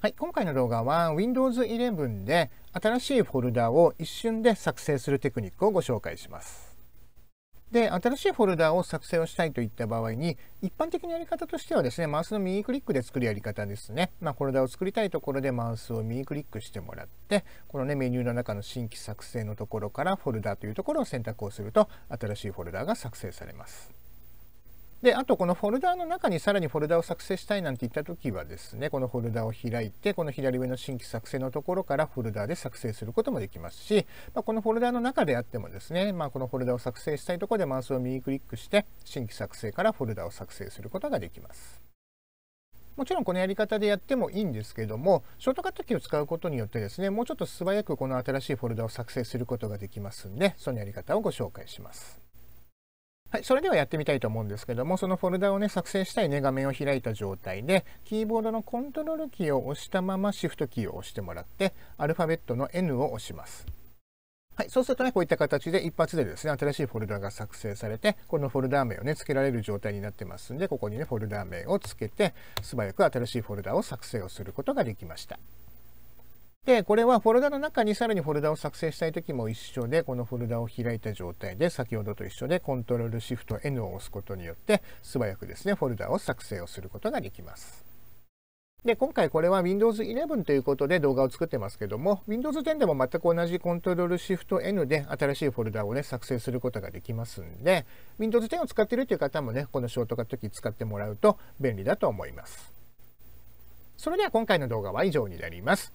はい、今回の動画は Windows 11で新しいフォルダを一瞬で作成するテクニックをご紹介します。で、新しいフォルダを作成をしたいといった場合に、一般的なやり方としてはですね、マウスの右クリックで作るやり方ですね。まあ、フォルダを作りたいところでマウスを右クリックしてもらって、このね、メニューの中の新規作成のところからフォルダというところを選択をすると、新しいフォルダが作成されます。であとこのフォルダーの中にさらにフォルダーを作成したいなんて言った時はですねこのフォルダーを開いてこの左上の新規作成のところからフォルダーで作成することもできますし、まあ、このフォルダーの中であってもですね、まあ、このフォルダーを作成したいところでマウスを右クリックして新規作成からフォルダーを作成することができます。もちろんこのやり方でやってもいいんですけども、ショートカットキーを使うことによってですね、もうちょっと素早くこの新しいフォルダを作成することができますんで、そのやり方をご紹介します。はい、それではやってみたいと思うんですけども、そのフォルダをね、作成したいね、画面を開いた状態で、キーボードのコントロールキーを押したままシフトキーを押してもらって、アルファベットの N を押します。はい、そうするとね、こういった形で一発でですね、新しいフォルダが作成されて、このフォルダ名をね、付けられる状態になってますんで、ここにね、フォルダ名を付けて、素早く新しいフォルダを作成をすることができました。で、これはフォルダの中にさらにフォルダを作成したい時も一緒で、このフォルダを開いた状態で、先ほどと一緒で、コントロールシフト N を押すことによって、素早くですね、フォルダを作成をすることができます。で、今回これは Windows 11ということで動画を作ってますけども、Windows 10でも全く同じコントロールシフト N で新しいフォルダをね、作成することができますんで、Windows 10を使っているという方もね、このショートカットキー使ってもらうと便利だと思います。それでは今回の動画は以上になります。